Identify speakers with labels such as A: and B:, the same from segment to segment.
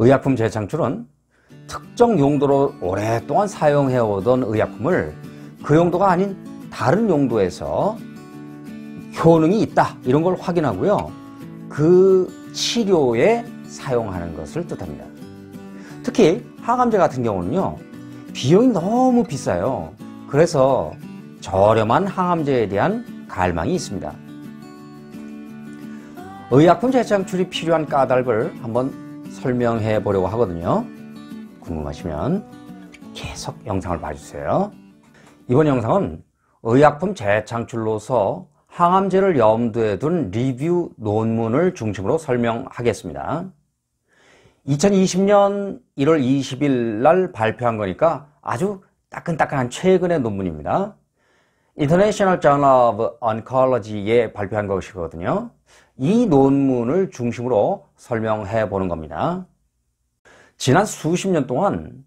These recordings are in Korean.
A: 의약품 재창출은 특정 용도로 오랫동안 사용해오던 의약품을 그 용도가 아닌 다른 용도에서 효능이 있다 이런 걸 확인하고요 그 치료에 사용하는 것을 뜻합니다 특히 항암제 같은 경우는요 비용이 너무 비싸요 그래서 저렴한 항암제에 대한 갈망이 있습니다 의약품 재창출이 필요한 까닭을 한번 설명해 보려고 하거든요. 궁금하시면 계속 영상을 봐주세요. 이번 영상은 의약품 재창출로서 항암제를 염두에 둔 리뷰 논문을 중심으로 설명하겠습니다. 2020년 1월 20일 날 발표한 거니까 아주 따끈따끈한 최근의 논문입니다. 인터내셔널 저널 오브 언컬러지에 발표한 것이거든요. 이 논문을 중심으로 설명해 보는 겁니다. 지난 수십 년 동안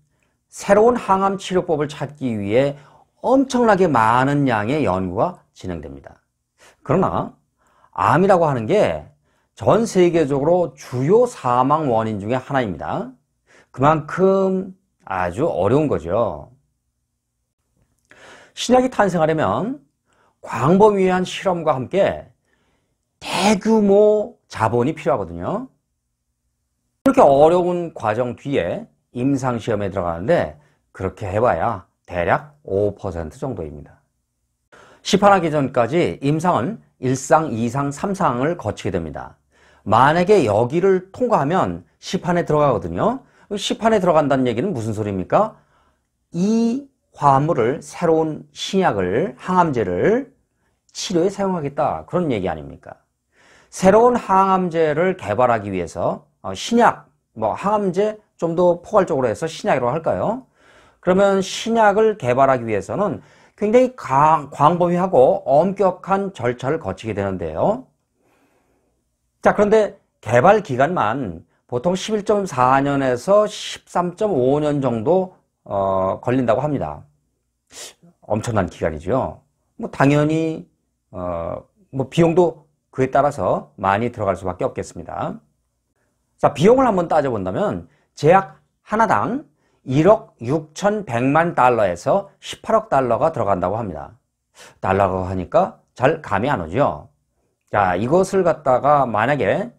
A: 새로운 항암 치료법을 찾기 위해 엄청나게 많은 양의 연구가 진행됩니다. 그러나 암이라고 하는 게 전 세계적으로 주요 사망 원인 중에 하나입니다. 그만큼 아주 어려운 거죠. 신약이 탄생하려면 광범위한 실험과 함께 대규모 자본이 필요하거든요. 이렇게 어려운 과정 뒤에 임상시험에 들어가는데 그렇게 해봐야 대략 5% 정도입니다. 시판하기 전까지 임상은 1상, 2상, 3상을 거치게 됩니다. 만약에 여기를 통과하면 시판에 들어가거든요. 시판에 들어간다는 얘기는 무슨 소리입니까? 이 화물을 새로운 신약을 항암제를 치료에 사용하겠다 그런 얘기 아닙니까? 새로운 항암제를 개발하기 위해서 어, 신약, 뭐 항암제 좀 더 포괄적으로 해서 신약이라고 할까요? 그러면 신약을 개발하기 위해서는 굉장히 강, 광범위하고 엄격한 절차를 거치게 되는데요. 자, 그런데 개발 기간만 보통 11.4년에서 13.5년 정도 어, 걸린다고 합니다. 엄청난 기간이죠. 뭐 당연히 어, 뭐 비용도 그에 따라서 많이 들어갈 수밖에 없겠습니다. 자, 비용을 한번 따져본다면 제약 하나당 1억 6,100만 달러에서 18억 달러가 들어간다고 합니다. 달러고 하니까 잘 감이 안 오죠? 자, 이것을 갖다가 만약에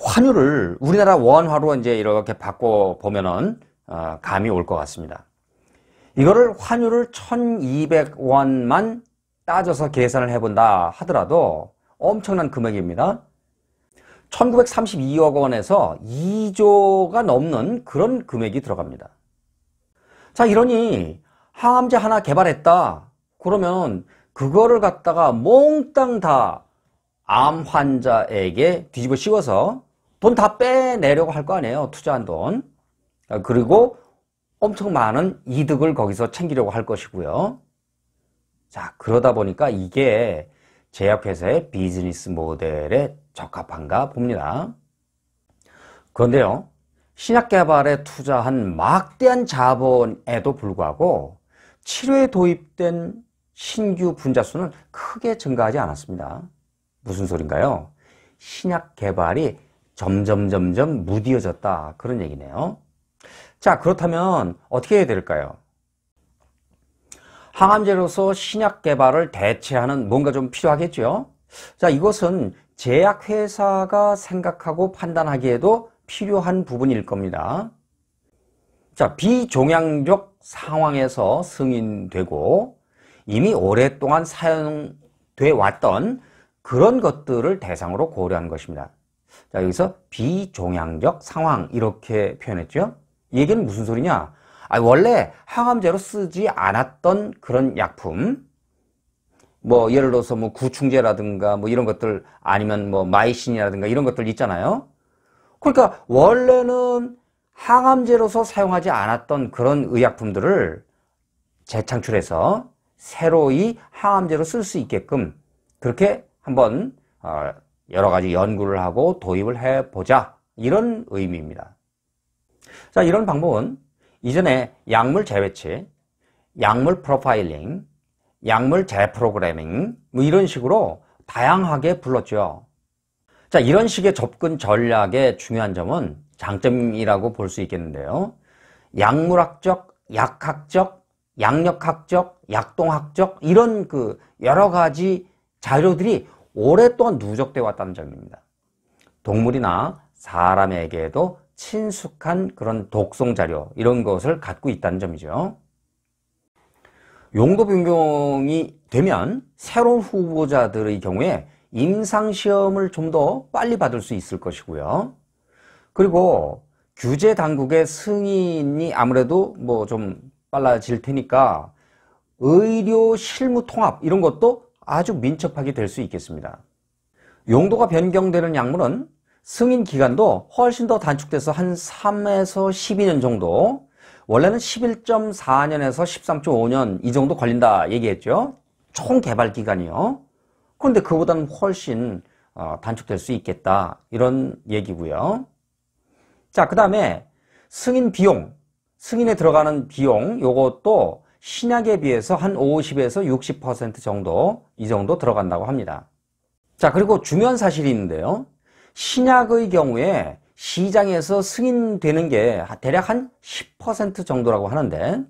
A: 환율을 우리나라 원화로 이제 이렇게 바꿔 보면은 어, 감이 올 것 같습니다. 이거를 환율을 1,200원만 따져서 계산을 해본다 하더라도 엄청난 금액입니다. 1932억 원에서 2조가 넘는 그런 금액이 들어갑니다. 자, 이러니 항암제 하나 개발했다. 그러면 그거를 갖다가 몽땅 다 암 환자에게 뒤집어 씌워서 돈 다 빼내려고 할 거 아니에요. 투자한 돈. 그리고 엄청 많은 이득을 거기서 챙기려고 할 것이고요. 자, 그러다 보니까 이게 제약회사의 비즈니스 모델에 적합한가 봅니다. 그런데요, 신약 개발에 투자한 막대한 자본에도 불구하고 치료에 도입된 신규 분자 수는 크게 증가하지 않았습니다. 무슨 소린가요? 신약 개발이 점점 점점 무디어졌다 그런 얘기네요. 자 그렇다면 어떻게 해야 될까요? 항암제로서 신약 개발을 대체하는 뭔가 좀 필요하겠죠. 자, 이것은 제약회사가 생각하고 판단하기에도 필요한 부분일 겁니다. 자, 비종양적 상황에서 승인되고 이미 오랫동안 사용돼 왔던 그런 것들을 대상으로 고려한 것입니다. 자, 여기서 비종양적 상황 이렇게 표현했죠. 얘기는 무슨 소리냐? 아, 원래 항암제로 쓰지 않았던 그런 약품 뭐 예를 들어서 뭐 구충제라든가 뭐 이런 것들 아니면 뭐 마이신이라든가 이런 것들 있잖아요. 그러니까 원래는 항암제로서 사용하지 않았던 그런 의약품들을 재창출해서 새로이 항암제로 쓸 수 있게끔 그렇게 한번 어, 여러 가지 연구를 하고 도입을 해보자 이런 의미입니다. 자 이런 방법은 이전에 약물 재배치, 약물 프로파일링, 약물 재프로그래밍 뭐 이런 식으로 다양하게 불렀죠. 자 이런 식의 접근 전략의 중요한 점은 장점이라고 볼 수 있겠는데요. 약물학적, 약학적, 양력학적 약동학적 이런 그 여러 가지 자료들이 오랫동안 누적돼 왔다는 점입니다. 동물이나 사람에게도 친숙한 그런 독성 자료 이런 것을 갖고 있다는 점이죠. 용도 변경이 되면 새로운 후보자들의 경우에 임상시험을 좀 더 빨리 받을 수 있을 것이고요. 그리고 규제 당국의 승인이 아무래도 뭐 좀 빨라질 테니까 의료 실무 통합 이런 것도 아주 민첩하게 될 수 있겠습니다. 용도가 변경되는 약물은 승인 기간도 훨씬 더 단축돼서 한 3에서 12년 정도 원래는 11.4년에서 13.5년 이 정도 걸린다 얘기했죠. 총 개발 기간이요. 그런데 그보다는 훨씬 어, 단축될 수 있겠다 이런 얘기고요. 자, 그 다음에 승인 비용, 승인에 들어가는 비용 요것도 신약에 비해서 한 50에서 60% 정도 이 정도 들어간다고 합니다. 자, 그리고 중요한 사실이 있는데요. 신약의 경우에 시장에서 승인되는 게 대략 한 10% 정도라고 하는데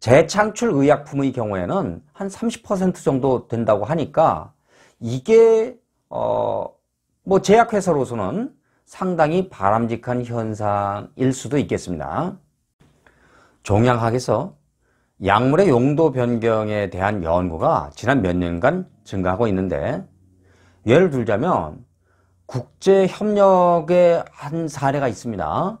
A: 재창출 의약품의 경우에는 한 30% 정도 된다고 하니까 이게 어뭐 제약회사로서는 상당히 바람직한 현상일 수도 있겠습니다. 종양학에서 약물의 용도 변경에 대한 연구가 지난 몇 년간 증가하고 있는데 예를 들자면 국제 협력의 한 사례가 있습니다.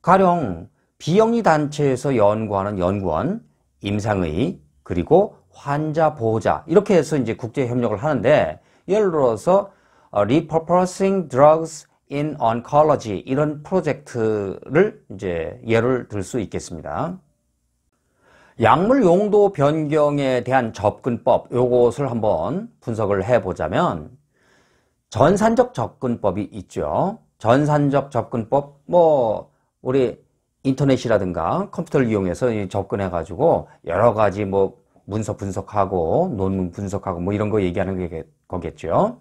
A: 가령 비영리 단체에서 연구하는 연구원, 임상의 그리고 환자 보호자 이렇게 해서 이제 국제 협력을 하는데 예를 들어서 어, repurposing drugs in oncology 이런 프로젝트를 이제 예를 들 수 있겠습니다. 약물 용도 변경에 대한 접근법 요것을 한번 분석을 해보자면 전산적 접근법이 있죠. 전산적 접근법, 뭐, 우리 인터넷이라든가 컴퓨터를 이용해서 접근해가지고 여러 가지 뭐 문서 분석하고 논문 분석하고 뭐 이런 거 얘기하는 거겠죠.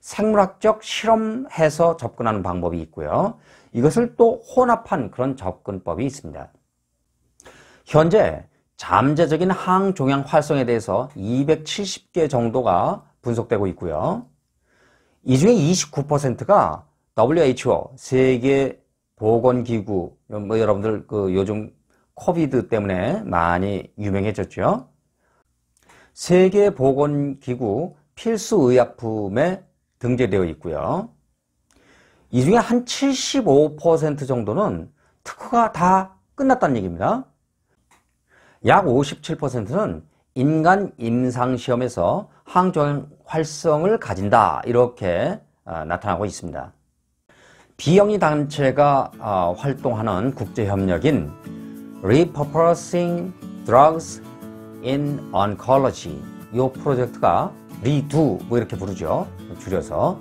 A: 생물학적 실험해서 접근하는 방법이 있고요. 이것을 또 혼합한 그런 접근법이 있습니다. 현재 잠재적인 항종양 활성에 대해서 270개 정도가 분석되고 있고요. 이 중에 29%가 WHO 세계 보건기구 뭐 여러분들 그 요즘 코비드 때문에 많이 유명해졌죠. 세계 보건기구 필수 의약품에 등재되어 있고요. 이 중에 한 75% 정도는 특허가 다 끝났다는 얘기입니다. 약 57%는 인간 임상시험에서 항종, 활성을 가진다 이렇게 아, 나타나고 있습니다. 비영리 단체가 아, 활동하는 국제협력인 Repurposing Drugs in Oncology 이 프로젝트가 리두 뭐 이렇게 부르죠 줄여서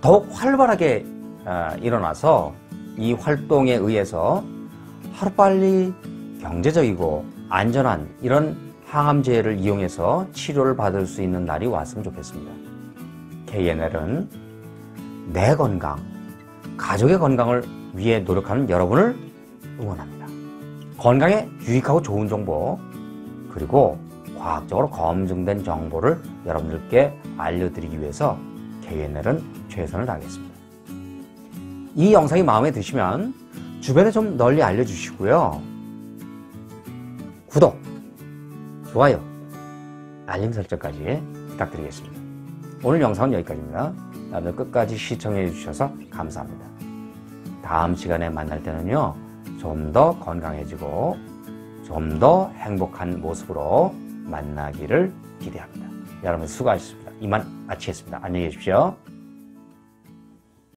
A: 더욱 활발하게 아, 일어나서 이 활동에 의해서 하루빨리 경제적이고 안전한 이런 항암제를 이용해서 치료를 받을 수 있는 날이 왔으면 좋겠습니다. KNL은 내 건강, 가족의 건강을 위해 노력하는 여러분을 응원합니다. 건강에 유익하고 좋은 정보, 그리고 과학적으로 검증된 정보를 여러분들께 알려드리기 위해서 KNL은 최선을 다하겠습니다. 이 영상이 마음에 드시면 주변에 좀 널리 알려주시고요. 구독! 좋아요, 알림 설정까지 부탁드리겠습니다. 오늘 영상은 여기까지입니다. 다들 끝까지 시청해 주셔서 감사합니다. 다음 시간에 만날 때는요, 좀 더 건강해지고 좀 더 행복한 모습으로 만나기를 기대합니다. 여러분 수고하셨습니다. 이만 마치겠습니다. 안녕히 계십시오.